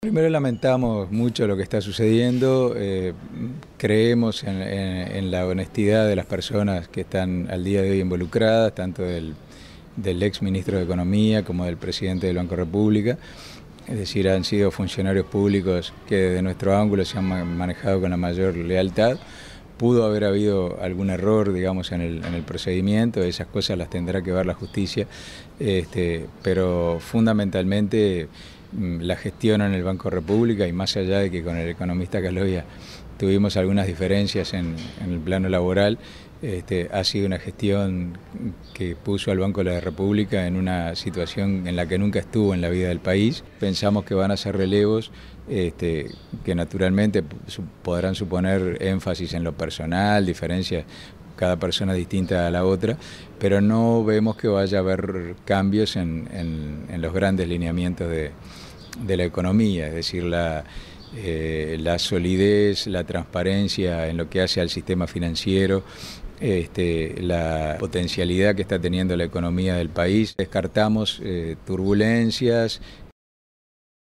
Primero lamentamos mucho lo que está sucediendo, eh, creemos en, la honestidad de las personas que están al día de hoy involucradas, tanto del, ex ministro de Economía como del presidente del Banco República, es decir, han sido funcionarios públicos que desde nuestro ángulo se han manejado con la mayor lealtad. Pudo haber habido algún error, digamos, en el, procedimiento, esas cosas las tendrá que ver la justicia, este, pero fundamentalmente Mm, la gestión en el Banco República y más allá de que con el economista Calovia tuvimos algunas diferencias en, el plano laboral, este, ha sido una gestión que puso al Banco de la República en una situación en la que nunca estuvo en la vida del país. Pensamos que van a ser relevos este, que naturalmente podrán suponer énfasis en lo personal, diferencias cada persona distinta a la otra, pero no vemos que vaya a haber cambios en, los grandes lineamientos de, la economía, es decir, eh, la, solidez, la transparencia en lo que hace al sistema financiero, este, la potencialidad que está teniendo la economía del país. Descartamos eh, turbulencias,